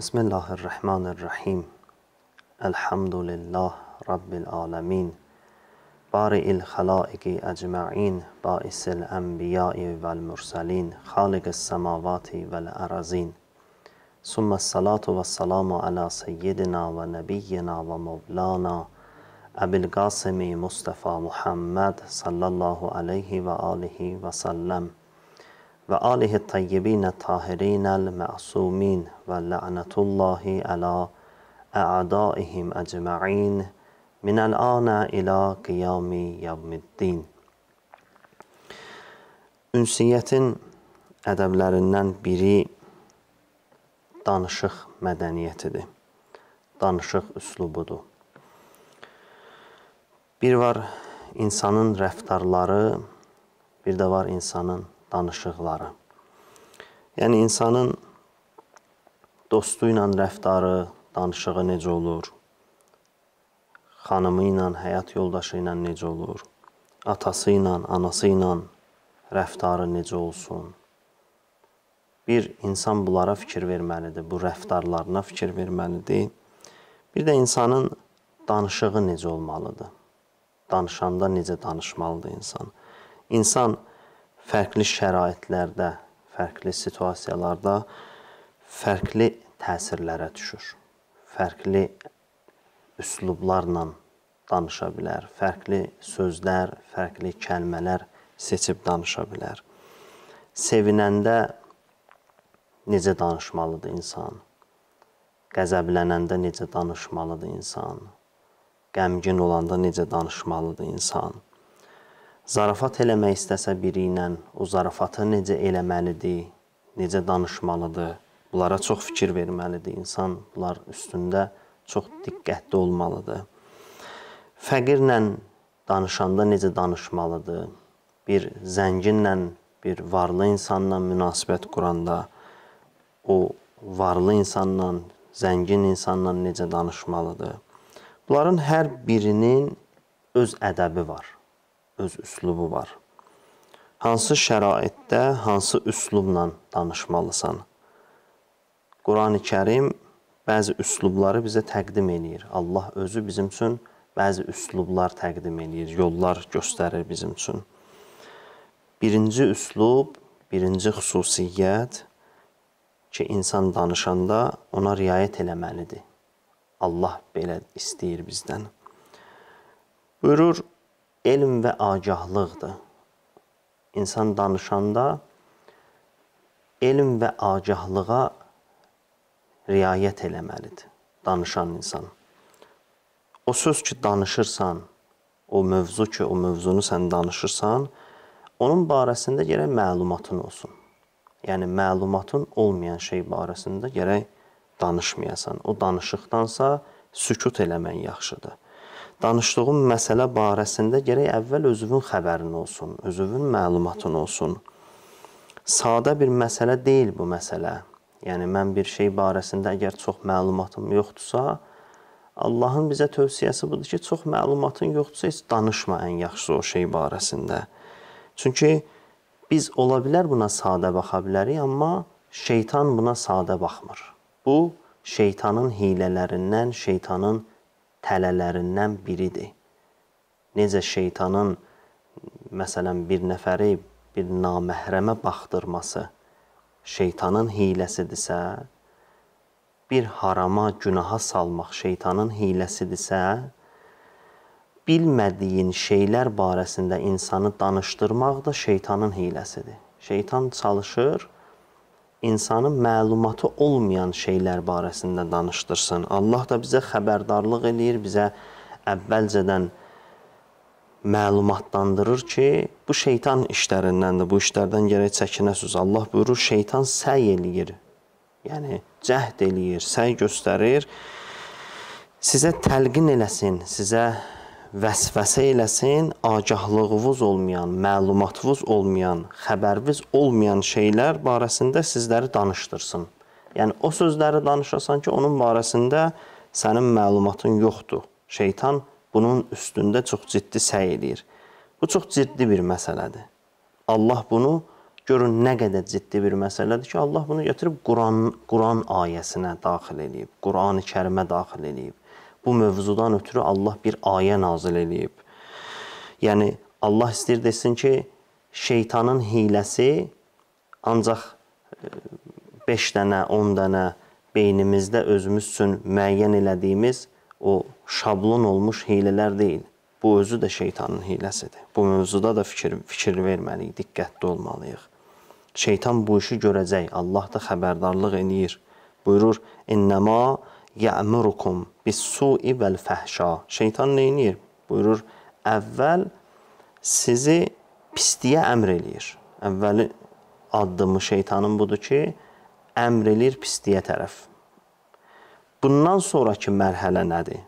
بسم الله الرحمن الرحيم الحمد لله رب العالمين بارئ الخلائق أجمعين بائس الأنبياء والمرسلين خالق السماوات والأرزين ثم الصلاة والسلام على سيدنا ونبينا ومولانا أبي القاسم مصطفى محمد صلى الله عليه وآله وسلم ve alihi tayyibine tahirinel me'asumin ve la'netullahi ala e'adaihim ecma'in minel ana ila qiyami yevmiddin. Ünsiyyətin ədəblərindən biri danışıq mədəniyyətidir. Danışıq üslubudur. Bir var insanın rəftarları, bir də var insanın danışıqları. Yəni insanın dostu ilə rəftarı, danışığı necə olur? Xanımı ilə, həyat yoldaşı ilə necə olur? Atası ilə, anası ilə rəftarı necə olsun? Bir insan bunlara fikir verməlidir, bu rəftarlarına fikir verməlidir. Bir də insanın danışığı necə olmalıdır? Danışanda necə danışmalıdır insan? İnsan fərqli şəraitlərdə, fərqli situasiyalarda fərqli təsirlərə düşür. Fərqli üslublarla danışa bilər, fərqli sözlər, fərqli kəlmələr seçib danışa bilər. Sevinəndə necə danışmalıdır insan? Qəzəblənəndə necə danışmalıdır insan? Qəmgin olanda necə danışmalıdır insan? zarafat eləmək istəsə biri ilə o zarafatı necə eləməlidir, necə danışmalıdır, bunlara çox fikir verməlidir. İnsan bunlar üstündə çox diqqətli olmalıdır. Fəqirlə danışanda necə danışmalıdır? Bir zənginlə, bir varlı insanla münasibət quranda o varlı insanla, zəngin insanla necə danışmalıdır? Bunların hər birinin öz ədəbi var öz üslubu var. Hansı şəraitdə, hansı üslubla danışmalısan? Qurani-Kərim bəzi üslubları bizə təqdim eləyir. Allah özü bizim üçün bəzi üslublar təqdim eləyir, yollar göstərir bizim üçün. Birinci üslub, birinci xüsusiyyət ki, insan danışanda ona riayət eləməlidir. Allah belə istəyir bizdən. Buyurur elm və agahlıqdır. İnsan danışanda elm və agahlığa riayət eləməlidir danışan insan. O söz ki danışırsan, o mövzu ki, o mövzunu sən danışırsan, onun barəsində gərək məlumatın olsun. Yəni məlumatın olmayan şey barəsində gərək danışmayasan. O danışıqdansa sükut eləmək yaxşıdır danışdığım məsələ barəsində gərək əvvəl özünün xəbərin olsun, özünün məlumatın olsun. Sadə bir məsələ deyil bu məsələ. Yəni mən bir şey barəsində əgər çox məlumatım yoxdursa, Allahın bizə tövsiyəsi budur ki, çox məlumatın yoxdursa heç danışma ən yaxşısı o şey barəsində. Çünki biz ola bilər buna sadə baxa bilərik, amma şeytan buna sadə baxmır. Bu şeytanın hilələrindən, şeytanın tələlərindən biridir. Necə şeytanın məsələn bir nəfəri bir naməhrəmə baxdırması şeytanın hiləsidirsə, bir harama, günaha salmaq şeytanın hiləsidirsə, bilmədiyin şeylər barəsində insanı danışdırmaq da şeytanın hiləsidir. Şeytan çalışır insanı məlumatı olmayan şeylər barəsində danışdırsın. Allah da bizə xəbərdarlıq eləyir, bizə əvvəlcədən məlumatlandırır ki, bu şeytan işlərindəndir. Bu işlərdən gərək çəkinəsiz. Allah buyurur, şeytan səy eləyir. Yəni cəhd eləyir, səy göstərir. Sizə təlqin eləsin, sizə vəsvəsə eləsin, agahlığınız olmayan, məlumatınız olmayan, xəbəriniz olmayan şeylər barəsində sizləri danışdırsın. Yəni o sözləri danışasan ki, onun barəsində sənin məlumatın yoxdur. Şeytan bunun üstündə çox ciddi səy eləyir. Bu çox ciddi bir məsələdir. Allah bunu görün nə qədər ciddi bir məsələdir ki, Allah bunu gətirib Quran Quran ayəsinə daxil eləyib, Qurani-Kərimə daxil eləyib bu mövzudan ötürü Allah bir ayə nazil eləyib. Yəni Allah istəyir desin ki, şeytanın hiləsi ancaq 5 e, dənə, 10 dənə beynimizdə özümüz üçün müəyyən elədiyimiz o şablon olmuş hilələr deyil. Bu özü də şeytanın hiləsidir. Bu mövzuda da fikir fikir verməliyik, diqqətli olmalıyıq. Şeytan bu işi görəcək. Allah da xəbərdarlıq eləyir. Buyurur: "İnnema ya'murukum bis-su'i vel fəhşa. Şeytan nə edir? Buyurur, əvvəl sizi pisliyə əmr eləyir. Əvvəli addımı şeytanın budur ki, əmr eləyir pisliyə tərəf. Bundan sonraki mərhələ nədir?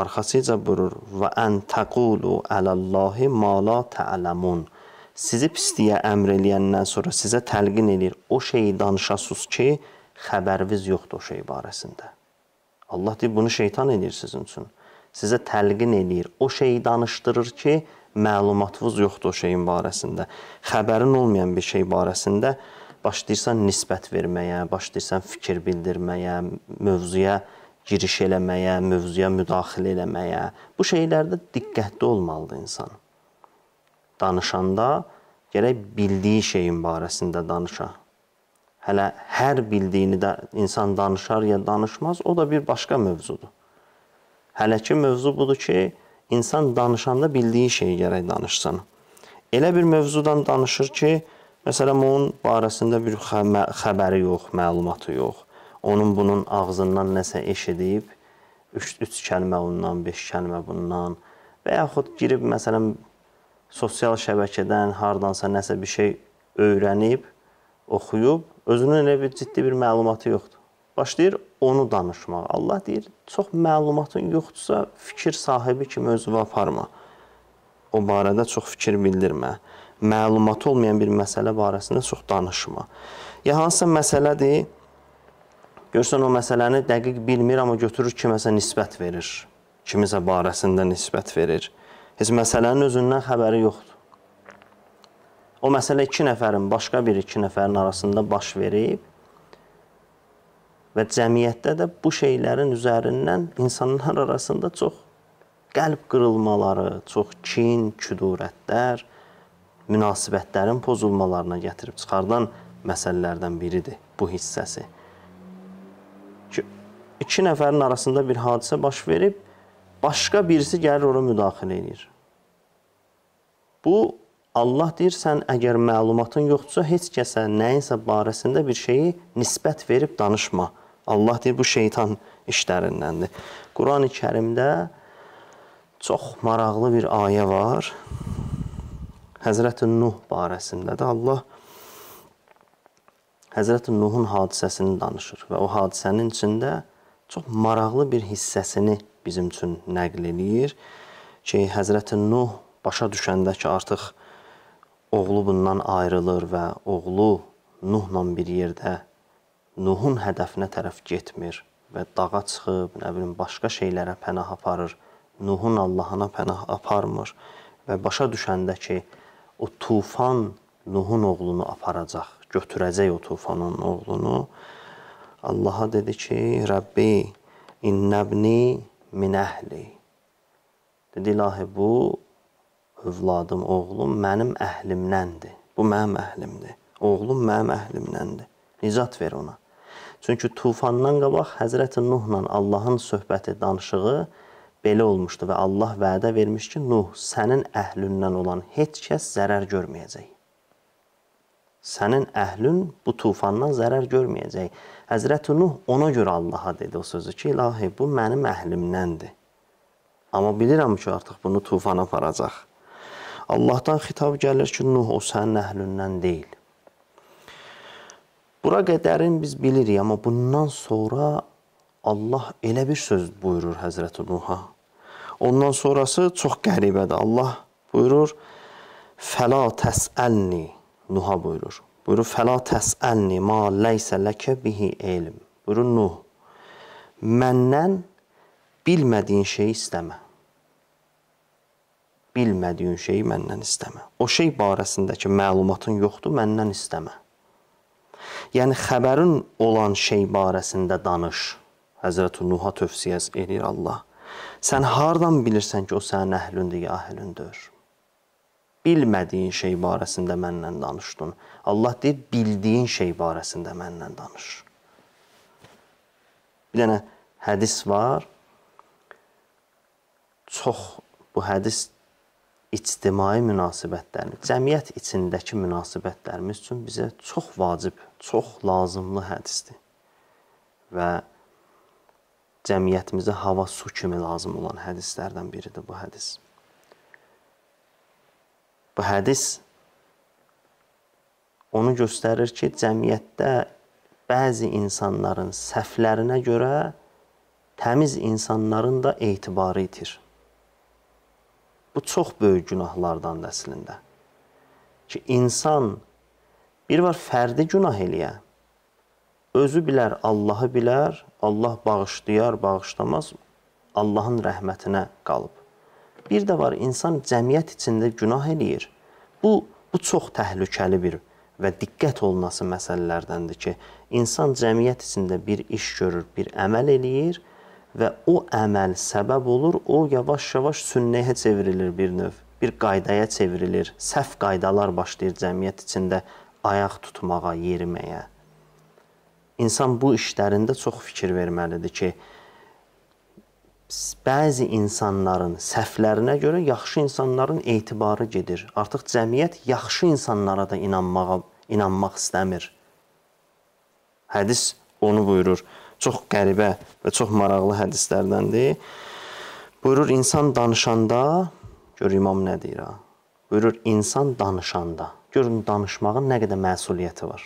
Arxasıca buyurur və ən təqulu əlallahi ma la ta'lamun. Sizi pisliyə əmr eləyəndən sonra sizə təlqin eləyir. O şeyi danışasız ki, xəbəriniz yoxdur o şey barəsində. Allah deyir, bunu şeytan edir sizin üçün. Sizə təlqin eləyir. O şeyi danışdırır ki, məlumatınız yoxdur o şeyin barəsində. Xəbərin olmayan bir şey barəsində başlayırsan nisbət verməyə, başlayırsan fikir bildirməyə, mövzuya giriş eləməyə, mövzuya müdaxilə eləməyə. Bu şeylərdə diqqətli olmalıdır insan. Danışanda gərək bildiyi şeyin barəsində danışa hələ hər bildiyini də insan danışar ya danışmaz, o da bir başqa mövzudur. Hələ ki mövzu budur ki, insan danışanda bildiyi şeyi gərək danışsın. Elə bir mövzudan danışır ki, məsələn, onun barəsində bir xəbəri yox, məlumatı yox. Onun bunun ağzından nəsə eşidib, 3 kəlmə ondan, 5 kəlmə bundan və yaxud girib məsələn sosial şəbəkədən hardansa nəsə bir şey öyrənib, oxuyub Özünün elə bir ciddi bir məlumatı yoxdur. Başlayır onu danışmağa. Allah deyir, çox məlumatın yoxdursa, fikir sahibi kimi özünü aparma. O barədə çox fikir bildirmə. Məlumatı olmayan bir məsələ barəsində çox danışma. Ya hansısa məsələdir, görsən o məsələni dəqiq bilmir, amma götürür kiməsə nisbət verir. Kimisə barəsində nisbət verir. Heç məsələnin özündən xəbəri yoxdur. O məsələ iki nəfərin, başqa bir iki nəfərin arasında baş verib və cəmiyyətdə də bu şeylərin üzərindən insanlar arasında çox qəlb qırılmaları, çox kin, küdurətlər, münasibətlərin pozulmalarına gətirib çıxardan məsələlərdən biridir bu hissəsi. Ki, iki nəfərin arasında bir hadisə baş verib, başqa birisi gəlir ora müdaxilə edir. Bu Allah deyir, sən əgər məlumatın yoxdursa, heç kəsə nəyinsə barəsində bir şeyi nisbət verib danışma. Allah deyir, bu şeytan işlərindəndir. Qurani Kərimdə çox maraqlı bir ayə var. Həzrəti Nuh barəsindədir. Allah Həzrəti Nuhun hadisəsini danışır və o hadisənin içində çox maraqlı bir hissəsini bizim üçün nəql eləyir ki, Həzrəti Nuh başa düşəndə ki, artıq oğlu bundan ayrılır və oğlu Nuhla bir yerdə Nuhun hədəfinə tərəf getmir və dağa çıxıb, nə bilim, başqa şeylərə pənah aparır. Nuhun Allahına pənah aparmır və başa düşəndə ki, o tufan Nuhun oğlunu aparacaq, götürəcək o tufanın oğlunu. Allaha dedi ki, Rəbbi, innəbni min əhli. Dedi, ilahi, bu övladım, oğlum mənim əhlimdəndir. Bu mənim əhlimdir. Oğlum mənim əhlimdəndir. Nicat ver ona. Çünki tufandan qabaq Həzrəti Nuhla Allahın söhbəti, danışığı belə olmuşdu və Allah vədə vermiş ki, Nuh, sənin əhlündən olan heç kəs zərər görməyəcək. Sənin əhlün bu tufandan zərər görməyəcək. Həzrəti Nuh ona görə Allaha dedi o sözü ki, ilahi, bu mənim əhlimdəndir. Amma bilirəm ki, artıq bunu tufan aparacaq. Allahdan xitab gəlir ki, Nuh o sənin əhlündən deyil. Bura qədərin biz bilirik, amma bundan sonra Allah elə bir söz buyurur Həzrəti Nuh'a. Ondan sonrası çox qəribədir. Allah buyurur: "Fəla təsəlni" Nuh'a buyurur. Buyurur: "Fəla təsəlni ma laysa laka bihi ilm." Buyurur Nuh: "Məndən bilmədiyin şeyi istəmə." bilmədiyin şeyi məndən istəmə. O şey barəsindəki məlumatın yoxdur, məndən istəmə. Yəni xəbərin olan şey barəsində danış. Həzrət Nuha tövsiyə edir Allah. Sən hardan bilirsən ki, o sənin əhlündür, ya əhlündür? Bilmədiyin şey barəsində mənlə danışdın. Allah deyir, bildiyin şey barəsində mənlə danış. Bir dənə hədis var. Çox bu hədis ictimai münasibətlərimiz, cəmiyyət içindəki münasibətlərimiz üçün bizə çox vacib, çox lazımlı hədisdir. Və cəmiyyətimizə hava su kimi lazım olan hədislərdən biridir bu hədis. Bu hədis onu göstərir ki, cəmiyyətdə bəzi insanların səhvlərinə görə təmiz insanların da etibarı itir. Bu çox böyük günahlardan əslində. Ki insan bir var fərdi günah eləyə. Özü bilər, Allahı bilər, Allah bağışlayar, bağışlamaz. Allahın rəhmətinə qalıb. Bir də var insan cəmiyyət içində günah eləyir. Bu bu çox təhlükəli bir və diqqət olunası məsələlərdəndir ki, insan cəmiyyət içində bir iş görür, bir əməl eləyir, və o əməl səbəb olur, o yavaş-yavaş sünnəyə çevrilir bir növ, bir qaydaya çevrilir. Səhv qaydalar başlayır cəmiyyət içində ayaq tutmağa, yeriməyə. İnsan bu işlərində çox fikir verməlidir ki, bəzi insanların səhvlərinə görə yaxşı insanların etibarı gedir. Artıq cəmiyyət yaxşı insanlara da inanmağa inanmaq istəmir. Hədis onu buyurur çox qəribə və çox maraqlı hədislərdəndir. Buyurur insan danışanda, gör imam nə deyir ha. Buyurur insan danışanda, görün danışmağın nə qədər məsuliyyəti var.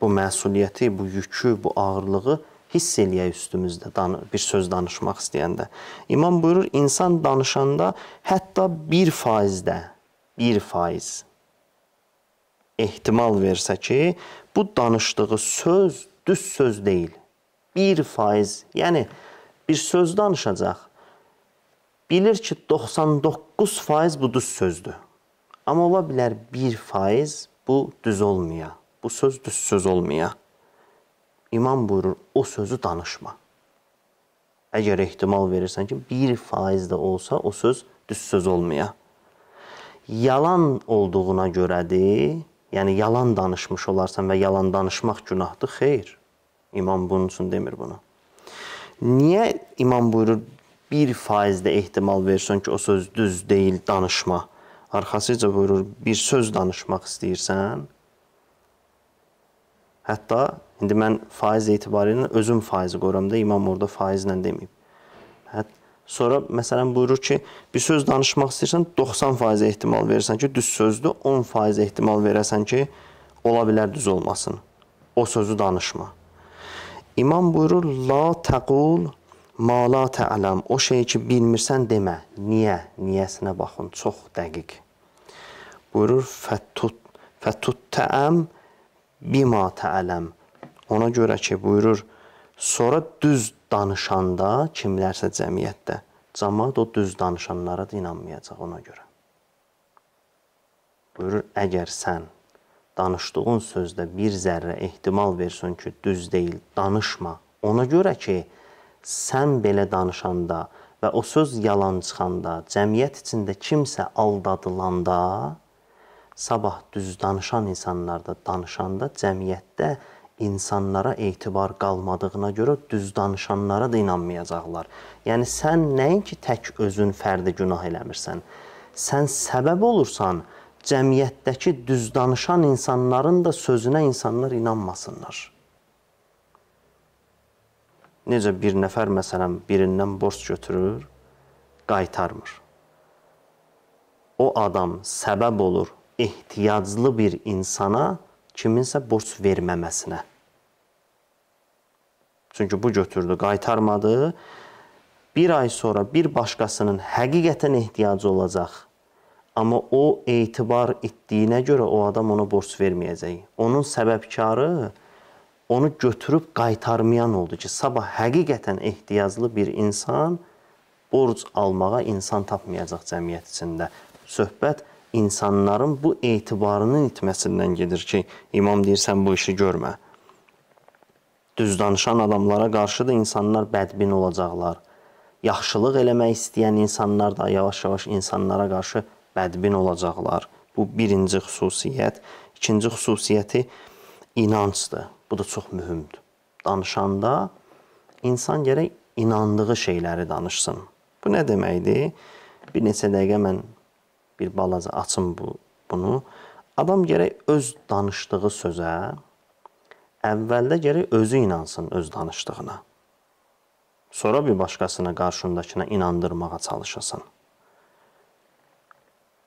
Bu məsuliyyəti, bu yükü, bu ağırlığı hiss eləyə üstümüzdə bir söz danışmaq istəyəndə. İmam buyurur, insan danışanda hətta 1%-də, 1% ehtimal versə ki, bu danışdığı söz düz söz deyil. 1 faiz, yəni bir söz danışacaq, bilir ki, 99 faiz bu düz sözdür. Amma ola bilər 1 faiz bu düz olmaya, bu söz düz söz olmaya. İmam buyurur, o sözü danışma. Əgər ehtimal verirsən ki, 1 faiz də olsa o söz düz söz olmaya. Yalan olduğuna görədir, yəni yalan danışmış olarsan və yalan danışmaq günahdır, xeyr. İmam bunun üçün demir bunu. Niyə imam buyurur, bir faizdə ehtimal versin ki, o söz düz deyil, danışma. Arxasıca buyurur, bir söz danışmaq istəyirsən, hətta indi mən faiz etibarilə özüm faizi qoyuram da, imam orada faizlə deməyib. Hət, sonra məsələn buyurur ki, bir söz danışmaq istəyirsən, 90% ehtimal verirsən ki, düz sözdür, 10% ehtimal verəsən ki, ola bilər düz olmasın. O sözü danışma. İmam buyurur, la təqul ma la tə'ləm. O şey ki, bilmirsən demə. Niyə? Niyəsinə baxın, çox dəqiq. Buyurur, fəttut, fəttut tə'əm bima tə'ləm. Ona görə ki, buyurur, sonra düz danışanda kimlərsə cəmiyyətdə, cəmaat o düz danışanlara da inanmayacaq ona görə. Buyurur, əgər sən danışdığın sözdə bir zərrə ehtimal versin ki, düz deyil, danışma. Ona görə ki, sən belə danışanda və o söz yalan çıxanda, cəmiyyət içində kimsə aldadılanda, sabah düz danışan insanlarda danışanda cəmiyyətdə insanlara etibar qalmadığına görə düz danışanlara da inanmayacaqlar. Yəni sən nəinki tək özün fərdi günah eləmirsən, sən səbəb olursan, cəmiyyətdəki düz danışan insanların da sözünə insanlar inanmasınlar. Necə bir nəfər məsələn birindən borc götürür, qaytarmır. O adam səbəb olur ehtiyaclı bir insana kiminsə borc verməməsinə. Çünki bu götürdü, qaytarmadı. Bir ay sonra bir başqasının həqiqətən ehtiyacı olacaq Amma o etibar etdiyinə görə o adam ona borc verməyəcək. Onun səbəbkarı onu götürüb qaytarmayan oldu ki, sabah həqiqətən ehtiyaclı bir insan borc almağa insan tapmayacaq cəmiyyət içində. Söhbət insanların bu etibarının itməsindən gedir ki, imam deyir sən bu işi görmə. Düz danışan adamlara qarşı da insanlar bədbin olacaqlar. Yaxşılıq eləmək istəyən insanlar da yavaş-yavaş insanlara qarşı bədbin olacaqlar. Bu birinci xüsusiyyət. İkinci xüsusiyyəti inancdır. Bu da çox mühümdür. Danışanda insan gərək inandığı şeyləri danışsın. Bu nə deməkdir? Bir neçə dəqiqə mən bir balaca açım bu bunu. Adam gərək öz danışdığı sözə əvvəldə gərək özü inansın öz danışdığına. Sonra bir başqasına qarşındakına inandırmağa çalışasan.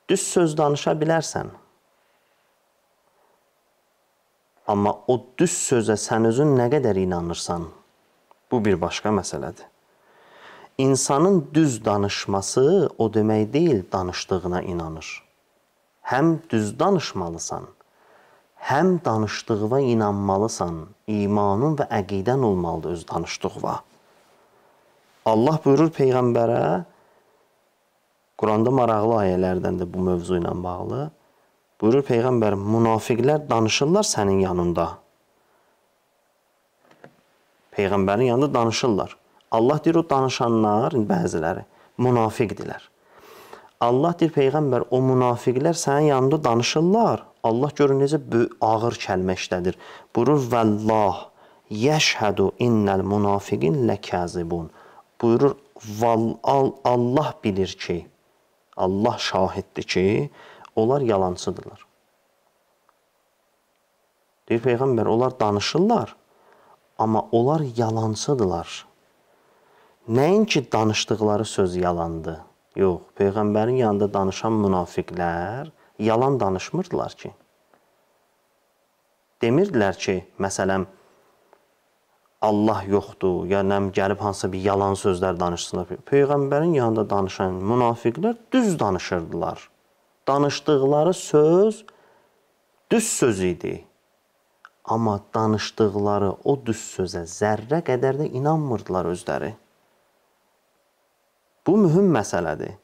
Düz söz danışa bilərsən. Amma o düz sözə sən özün nə qədər inanırsan, bu bir başqa məsələdir. İnsanın düz danışması o demək deyil, danışdığına inanır. Həm düz danışmalısan, həm danışdığına inanmalısan. İmanın və əqidən olmalıdır öz danışdığına. Allah buyurur peyğəmbərə: Quranda maraqlı ayələrdən də bu mövzu ilə bağlı. Buyurur Peyğəmbər, münafiqlər danışırlar sənin yanında. Peyğəmbərin yanında danışırlar. Allah deyir, o danışanlar, bəziləri, münafiqdirlər. Allah deyir, Peyğəmbər, o münafiqlər sənin yanında danışırlar. Allah görür, necə ağır kəlmə işlədir. Buyurur, vəllah, yəşhədu innəl münafiqin ləkəzibun. Buyurur, Allah bilir ki, Allah şahiddir ki, onlar yalancıdırlar. Deyir Peyğəmbər, onlar danışırlar, amma onlar yalancıdırlar. Nəinki danışdıqları söz yalandı. Yox, Peyğəmbərin yanında danışan münafiqlər yalan danışmırdılar ki. Demirdilər ki, məsələn, Allah yoxdur, ya nəm gəlib hansısa bir yalan sözlər danışsınlar. Peyğəmbərin yanında danışan münafiqlər düz danışırdılar. Danışdıqları söz düz söz idi. Amma danışdıqları o düz sözə zərrə qədər də inanmırdılar özləri. Bu mühüm məsələdir.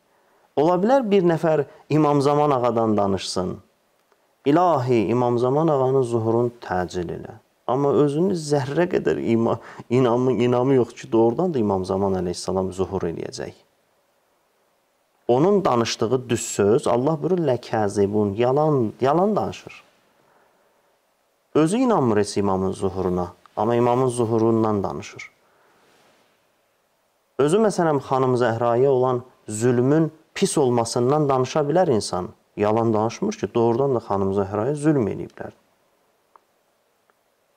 Ola bilər bir nəfər İmam Zaman ağadan danışsın. İlahi İmam Zaman ağanın zuhurun təcil elə. Amma özünün zərrə qədər iman, inamı, inamı yoxdur ki, doğrudan da İmam Zaman əleyhissalam zuhur eləyəcək. Onun danışdığı düz söz Allah buyurur ləkəzibun, yalan, yalan danışır. Özü inanmır heç imamın zuhuruna, amma imamın zuhurundan danışır. Özü məsələn xanım Zəhraya olan zülmün pis olmasından danışa bilər insan. Yalan danışmır ki, doğrudan da xanım Zəhraya zülm eləyiblər.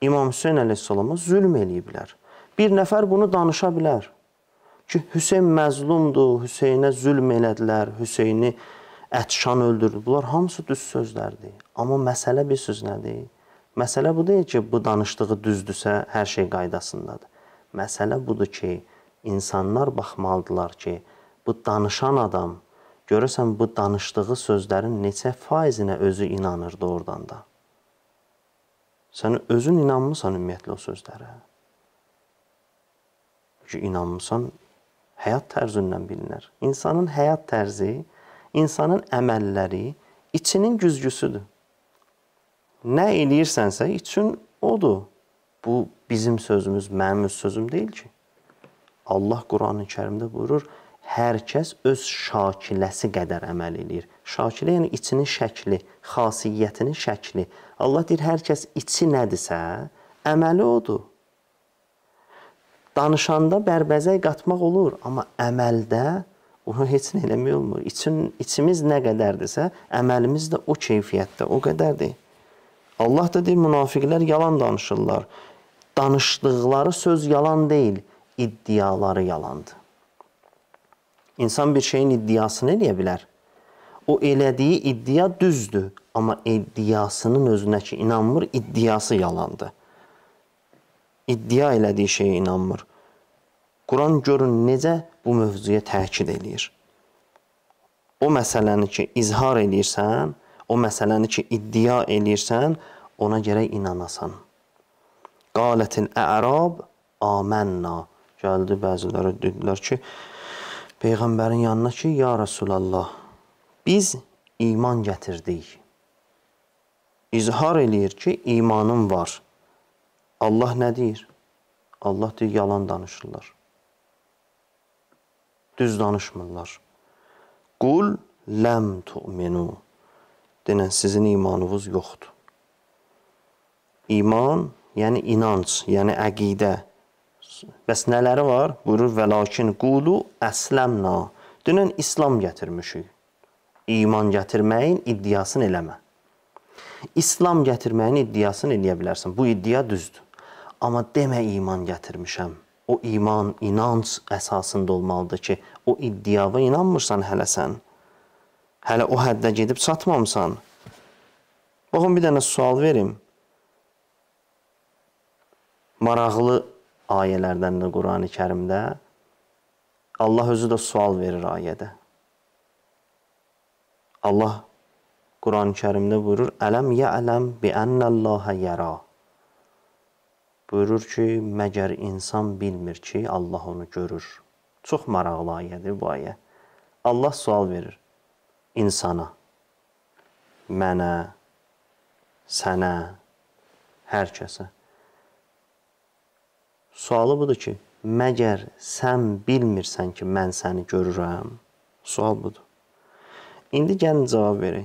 İmam Hüseyn əleyhissalama zülm eləyiblər. Bir nəfər bunu danışa bilər ki, Hüseyn məzlumdur, Hüseynə zülm elədilər, Hüseyni ətşan öldürdü. Bunlar hamısı düz sözlərdir. Amma məsələ bir söz nədir? Məsələ bu deyil ki, bu danışdığı düzdürsə, hər şey qaydasındadır. Məsələ budur ki, insanlar baxmalıdırlar ki, bu danışan adam görəsən bu danışdığı sözlərin neçə faizinə özü inanır doğrudan da. Sən özün inanmısan ümumiyyətlə o sözlərə. Çünki inanmısan həyat tərzindən bilinər. İnsanın həyat tərzi, insanın əməlləri içinin güzgüsüdür. Nə eləyirsənsə için odur. Bu bizim sözümüz, mənim öz sözüm deyil ki. Allah Qurani-Kərimdə buyurur: hər kəs öz şakiləsi qədər əməl eləyir. Şakilə yəni içinin şəkli, xasiyyətinin şəkli. Allah deyir hər kəs içi nədirsə, əməli odur. Danışanda bərbəzək qatmaq olur, amma əməldə onu heç nə eləmək olmur. İçin, içimiz nə qədərdirsə, əməlimiz də o keyfiyyətdə, o qədərdir. Allah da deyir, münafiqlər yalan danışırlar. Danışdıqları söz yalan deyil, iddiaları yalandır. İnsan bir şeyin iddiasını eləyə bilər. O elədiyi iddia düzdür, amma iddiasının özünə ki inanmır, iddiası yalandır. İddia elədiyi şeyə inanmır. Quran görün necə bu mövzuya təkid eləyir. O məsələni ki izhar eləyirsən, o məsələni ki iddia eləyirsən, ona gərək inanasan. Qalatil a'rab amanna. Gəldi bəziləri dedilər ki, Peyğəmbərin yanına ki, ya Rasulallah, biz iman gətirdik. İzhar eləyir ki, imanım var. Allah nə deyir? Allah deyir, yalan danışırlar. Düz danışmırlar. Qul ləm tu'minu. Denən, sizin imanınız yoxdur. İman, yəni inanc, yəni əqidə. Bəs nələri var? Buyurur və lakin qulu əsləmna. Dünən İslam gətirmişik. İman gətirməyin iddiasını eləmə. İslam gətirməyin iddiasını eləyə bilərsən. Bu iddia düzdür. Amma demə iman gətirmişəm. O iman, inanc əsasında olmalıdır ki, o iddiava inanmırsan hələ sən. Hələ o həddə gedib çatmamısan. Baxın bir dənə sual verim. Maraqlı ayələrdən də Qurani Kərimdə Allah özü də sual verir ayədə. Allah Qurani Kərimdə buyurur: "Ələm ya'lam bi annallaha yara." Buyurur ki, məgər insan bilmir ki, Allah onu görür. Çox maraqlı ayədir bu ayə. Allah sual verir insana, mənə, sənə, hər kəsə. Sualı budur ki, məgər sən bilmirsən ki, mən səni görürəm? Sual budur. İndi gəlin cavab verək.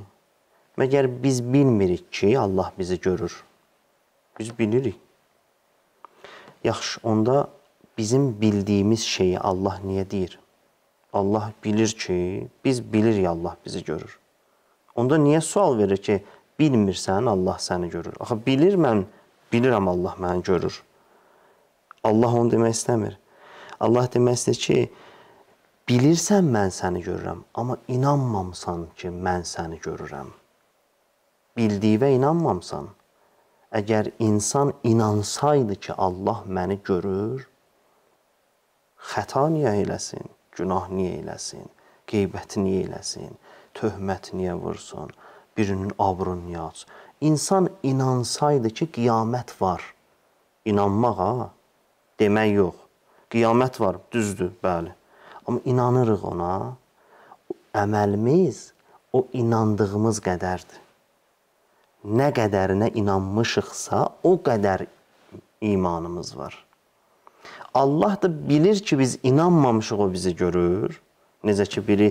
Məgər biz bilmirik ki, Allah bizi görür? Biz bilirik. Yaxşı, onda bizim bildiyimiz şeyi Allah niyə deyir? Allah bilir ki, biz bilirik Allah bizi görür. Onda niyə sual verir ki, bilmirsən Allah səni görür? Axı bilir mən, bilirəm Allah məni görür. Allah onu demək istəmir. Allah demək istəyir ki, bilirsən mən səni görürəm, amma inanmamısan ki, mən səni görürəm. Bildiyivə inanmamısan. Əgər insan inansaydı ki, Allah məni görür, xəta niyə eləsin, günah niyə eləsin, qeybət niyə eləsin, töhmət niyə vursun, birinin abrunu niyə açsın? İnsan inansaydı ki, qiyamət var. İnanmaq ha, demək yox. Qiyamət var, düzdür, bəli. Amma inanırıq ona. Əməlimiz o inandığımız qədərdir. Nə qədərinə inanmışıqsa, o qədər imanımız var. Allah da bilir ki, biz inanmamışıq, o bizi görür. Necə ki, biri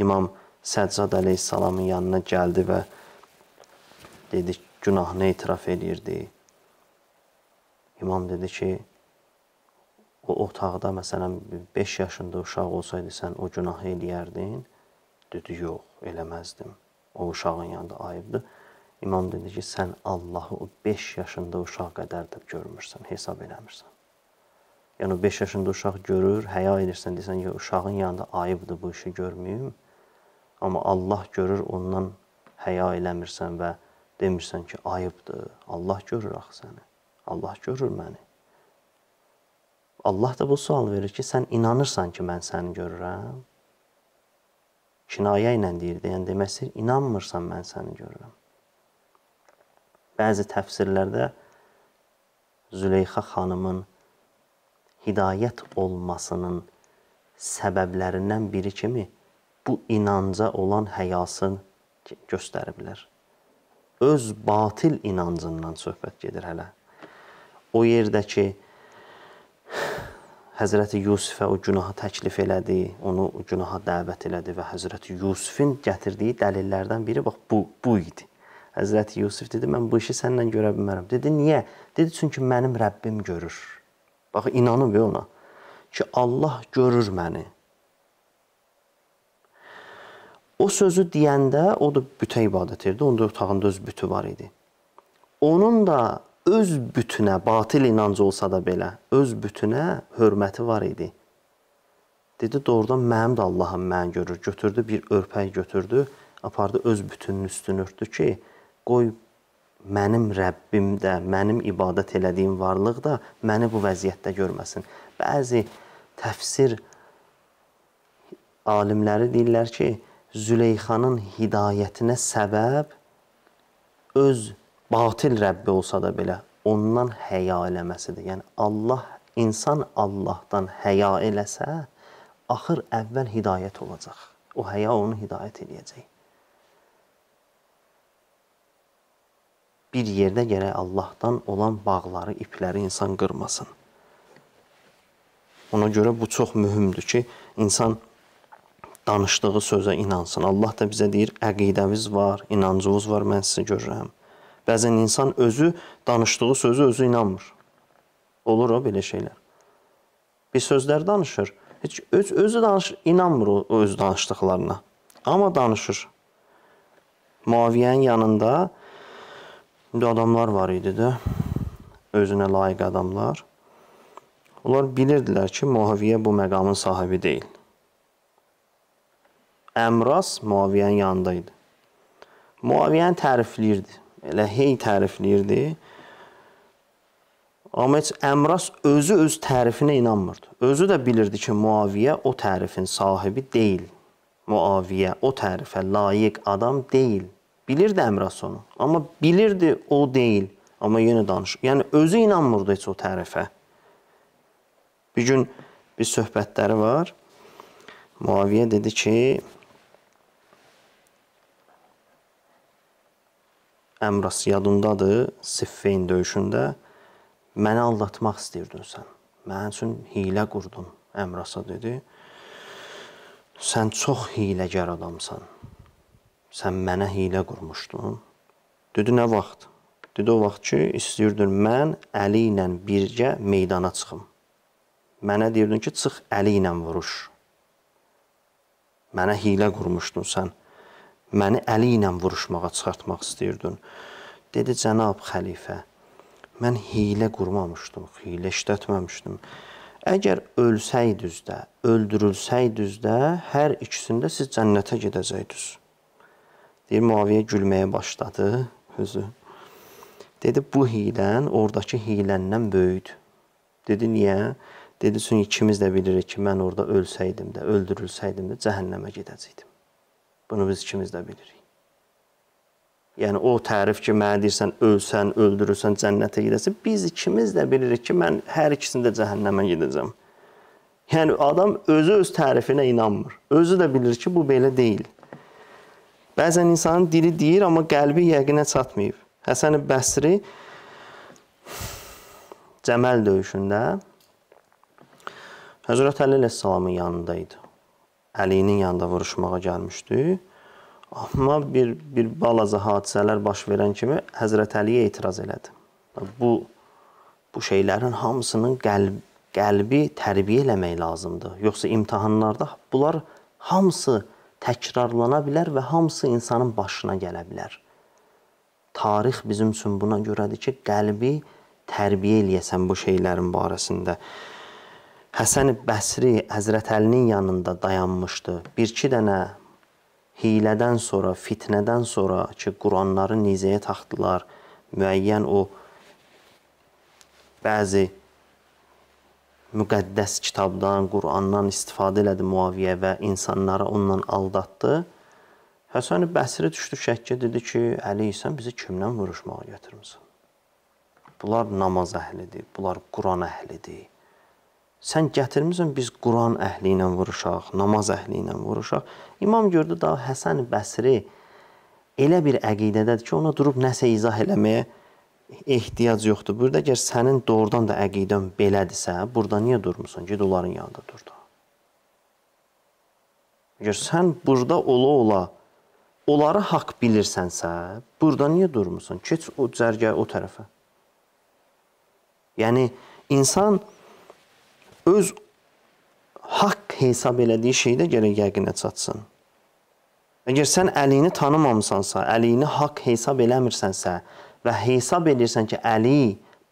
İmam Səccad əleyhissalamın yanına gəldi və dedi, günahını etiraf edirdi. İmam dedi ki, o otaqda məsələn 5 yaşında uşaq olsaydı sən o günahı eləyərdin? Dedi, yox, eləməzdim. O uşağın yanında ayıbdır. İmam dedi ki, sən Allahı o 5 yaşında uşaq qədər də görmürsən, hesab eləmirsən. Yəni o 5 yaşında uşaq görür, həya edirsən, desən ki, uşağın yanında ayıbdır bu işi görməyim. Amma Allah görür, ondan həya eləmirsən və demirsən ki, ayıbdır. Allah görür axı səni. Allah görür məni. Allah da bu sual verir ki, sən inanırsan ki, mən səni görürəm. Kinayə ilə deyir, deyən deməsi, inanmırsan mən səni görürəm. Bəzi təfsirlərdə Züleyxa xanımın hidayət olmasının səbəblərindən biri kimi bu inanca olan həyasını göstəriblər. Öz batil inancından söhbət gedir hələ. O yerdəki ki, Həzrəti Yusifə o günaha təklif elədi, onu günaha dəvət elədi və Həzrəti Yusifin gətirdiyi dəlillərdən biri bax bu bu idi. Həzrəti Yusif dedi: "Mən bu işi səninlə görə bilmərəm." Dedi: "Niyə?" Dedi: "Çünki mənim Rəbbim görür." Bax inanın ona ki, Allah görür məni. O sözü deyəndə o da bütə ibadət edirdi. Onda otağında öz bütü var idi. Onun da öz bütünə, batil inanc olsa da belə, öz bütünə hörməti var idi. Dedi, doğrudan mənim də Allahım məni görür. Götürdü, bir örpək götürdü, apardı öz bütünün üstünü örtdü ki, qoy mənim Rəbbim də, mənim ibadət elədiyim varlıq da məni bu vəziyyətdə görməsin. Bəzi təfsir alimləri deyirlər ki, Züleyxanın hidayətinə səbəb öz batil Rəbbi olsa da belə ondan həya eləməsidir. Yəni Allah insan Allahdan həya eləsə, axır əvvəl hidayət olacaq. O həya onu hidayət eləyəcək. Bir yerdə gərək Allahdan olan bağları, ipləri insan qırmasın. Ona görə bu çox mühümdür ki, insan danışdığı sözə inansın. Allah da bizə deyir, əqidəmiz var, inancımız var, mən sizi görürəm. Bəzən insan özü danışdığı sözü özü inanmır. Olur o belə şeylər. Bir sözlər danışır. Heç öz özü danışır, inanmır o, o öz danışdıqlarına. Amma danışır. Muaviyənin yanında indi adamlar var idi də. Özünə layiq adamlar. Onlar bilirdilər ki, Muaviyə bu məqamın sahibi deyil. Əmras Muaviyənin yanında idi. Muaviyəni tərifləyirdi elə hey tərifləyirdi. Amma heç Əmras özü öz tərifinə inanmırdı. Özü də bilirdi ki, Muaviyə o tərifin sahibi deyil. Muaviyə o tərifə layiq adam deyil. Bilirdi Əmras onu, amma bilirdi o deyil. Amma yenə danış. Yəni özü inanmırdı heç o tərifə. Bir gün bir söhbətləri var. Muaviyə dedi ki, Əmras yadındadır, Siffin döyüşündə məni aldatmaq istəyirdin sən. Mənim üçün hiylə qurdun, Əmrasa dedi. Sən çox hiləgər adamsan. Sən mənə hiylə qurmuşdun. Dedi nə vaxt? Dedi o vaxt ki, istəyirdin mən Əli ilə birgə meydana çıxım. Mənə deyirdin ki, çıx Əli ilə vuruş. Mənə hiylə qurmuşdun sən məni əli ilə vuruşmağa çıxartmaq istəyirdin. Dedi cənab xəlifə, mən hiylə qurmamışdım, hiylə işlətməmişdim. Əgər ölsəydiniz də, öldürülsəydiniz də, hər ikisində siz cənnətə gedəcəydiniz. Deyir Muaviyə gülməyə başladı özü. Dedi bu hilən ordakı hiləndən böyükdür. Dedi niyə? Dedi çünki ikimiz də bilirik ki, mən orada ölsəydim də, öldürülsəydim də cəhənnəmə gedəcəydim. Bunu biz ikimiz də bilirik. Yəni o tərif ki, mənə deyirsən ölsən, öldürürsən, cənnətə gedəsən, biz ikimiz də bilirik ki, mən hər ikisində cəhənnəmə gedəcəm. Yəni adam özü öz tərifinə inanmır. Özü də bilir ki, bu belə deyil. Bəzən insanın dili deyir, amma qəlbi yəqinə çatmayıb. Həsən Bəsri Cəməl döyüşündə Həzrət Əli əleyhissalamın yanında idi. Əlinin yanında vuruşmağa gəlmişdi. Amma bir bir balaca hadisələr baş verən kimi Həzrət Əliyə etiraz elədi. Bu bu şeylərin hamısının qəlb, qəlbi tərbiyə eləmək lazımdır. Yoxsa imtahanlarda bunlar hamısı təkrarlana bilər və hamısı insanın başına gələ bilər. Tarix bizim üçün buna görədir ki, qəlbi tərbiyə eləyəsən bu şeylərin barəsində. Həsən Bəsri Həzrət Əlinin yanında dayanmışdı. Bir-iki dənə hilədən sonra, fitnədən sonra ki, Quranları nizəyə taxdılar, müəyyən o bəzi müqəddəs kitabdan, Qurandan istifadə elədi Muaviyə və insanları onunla aldatdı. Həsən Bəsri düşdü şəkkə, dedi ki, Əli sən bizi kimdən vuruşmağa gətirmisən? Bunlar namaz əhlidir, bunlar Quran əhlidir. Sən gətirmisən biz Quran əhli ilə vuruşaq, namaz əhli ilə vuruşaq. İmam gördü da Həsən Bəsri elə bir əqidədədir ki, ona durub nəsə izah eləməyə ehtiyac yoxdur. Burada əgər sənin doğrudan da əqidən belədirsə, burada niyə durmusan? Ged onların yanında dur da. Əgər sən burada ola-ola onları haqq bilirsənsə, burada niyə durmusan? Keç o cərgəyə o tərəfə. Yəni insan öz haqq hesab elədiyi şeydə gərək yəqinə çatsın. Əgər sən əlini tanımamısansa, əlini haqq hesab eləmirsənsə və hesab edirsən ki, əli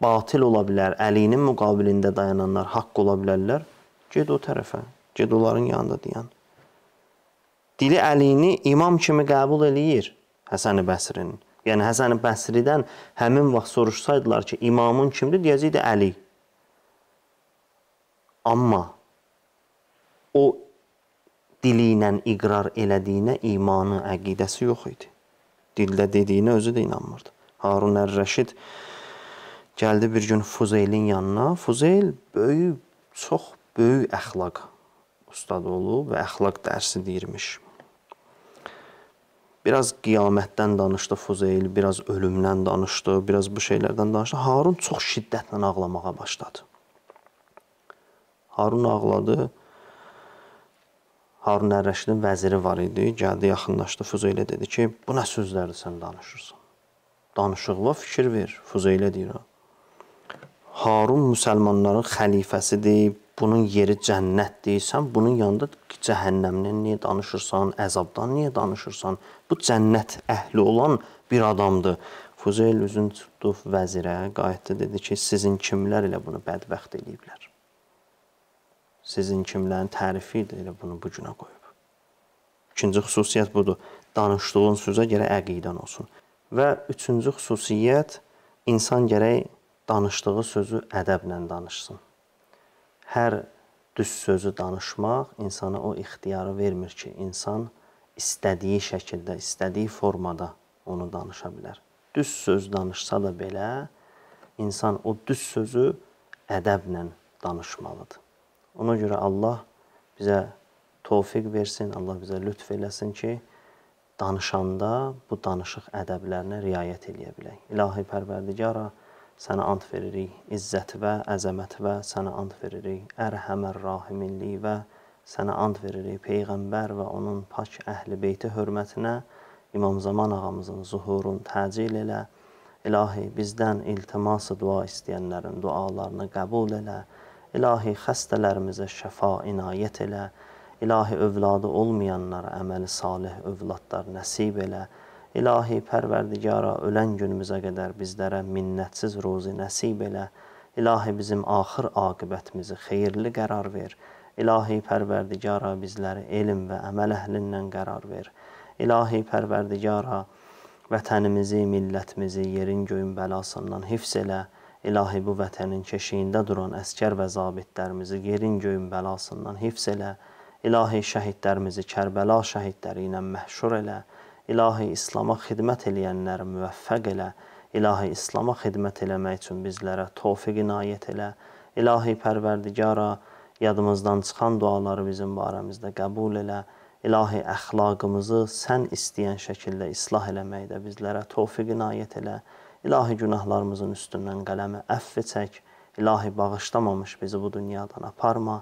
batil ola bilər, əlinin müqabilində dayananlar haqq ola bilərlər, ged o tərəfə, ged onların yanında dayan. Dili əlini imam kimi qəbul eləyir Həsən-i Bəsrinin. Yəni Həsən-i Bəsridən həmin vaxt soruşsaydılar ki, imamın kimdir, deyəcəkdi Əli. Amma o dili ilə iqrar elədiyinə imanı, əqidəsi yox idi. Dillə dediyinə özü də inanmırdı. Harun Ər-Rəşid gəldi bir gün Fuzeylin yanına. Fuzeyl böyük, çox böyük əxlaq ustad olub və əxlaq dərsi deyirmiş. Biraz qiyamətdən danışdı Fuzeyl, biraz ölümdən danışdı, biraz bu şeylərdən danışdı. Harun çox şiddətlə ağlamağa başladı. Harun ağladı. Harun Ərrəşidin vəziri var idi. Gəldi, yaxınlaşdı Füzeylə dedi ki, bu nə sözlərdir sən danışırsan? Danışıqla fikir ver, Füzeylə deyir. Harun müsəlmanların xəlifəsidir, bunun yeri cənnətdir. Sən bunun yanında cəhənnəmdən niyə danışırsan, əzabdan niyə danışırsan? Bu cənnət əhli olan bir adamdır. Füzeyl üzün tutdu vəzirə, qayıtdı dedi ki, sizin kimlər ilə bunu bədbəxt eləyiblər? Sizin kimlərin tərifi idi elə bunu bu günə qoyub. İkinci xüsusiyyət budur. Danışdığın sözə gərək əqidən olsun. Və üçüncü xüsusiyyət insan gərək danışdığı sözü ədəblə danışsın. Hər düz sözü danışmaq insana o ixtiyarı vermir ki, insan istədiyi şəkildə, istədiyi formada onu danışa bilər. Düz söz danışsa da belə insan o düz sözü ədəblə danışmalıdır. Ona görə Allah bizə tovfiq versin, Allah bizə lütf eləsin ki, danışanda bu danışıq ədəblərinə riayət eləyə bilək. İlahi Pərverdigara, sənə ant veririk izzət və əzəmət və sənə ant veririk ərhəmər rahiminliyi və sənə ant veririk peyğəmbər və onun pak əhli beyti hörmətinə İmam Zaman ağamızın zuhurun təcil elə. İlahi, bizdən iltiması dua istəyənlərin dualarını qəbul elə. İlahi xəstələrimizə şəfa inayət elə. İlahi övladı olmayanlara əməli salih övladlar nəsib elə. İlahi pərverdigara ölən günümüzə qədər bizlərə minnətsiz ruzi nəsib elə. İlahi bizim axır aqibətimizi xeyirli qərar ver. İlahi pərverdigara bizləri elm və əməl əhlindən qərar ver. İlahi pərverdigara vətənimizi, millətimizi yerin göyün bəlasından hifz elə. İlahi bu vətənin keşiyində duran əskər və zabitlərimizi yerin göyün bəlasından hifz elə. İlahi şəhidlərimizi Kərbəla şəhidləri ilə məhşur elə. İlahi İslama xidmət eləyənləri müvəffəq elə. İlahi İslama xidmət eləmək üçün bizlərə tofiq inayət elə. İlahi Pərverdigara, yadımızdan çıxan duaları bizim barəmizdə qəbul elə. İlahi əxlaqımızı sən istəyən şəkildə islah eləməkdə bizlərə tofiq inayət elə. İlahi günahlarımızın üstündən qələmi əfv çək. İlahi bağışlamamış bizi bu dünyadan aparma.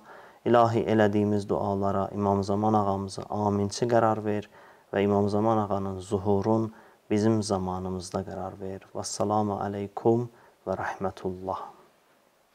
İlahi elədiyimiz dualara İmam Zaman ağamızı aminçi qərar ver və İmam Zaman ağanın zuhurun bizim zamanımızda qərar ver. Vəssalamu aleykum və rəhmətullah.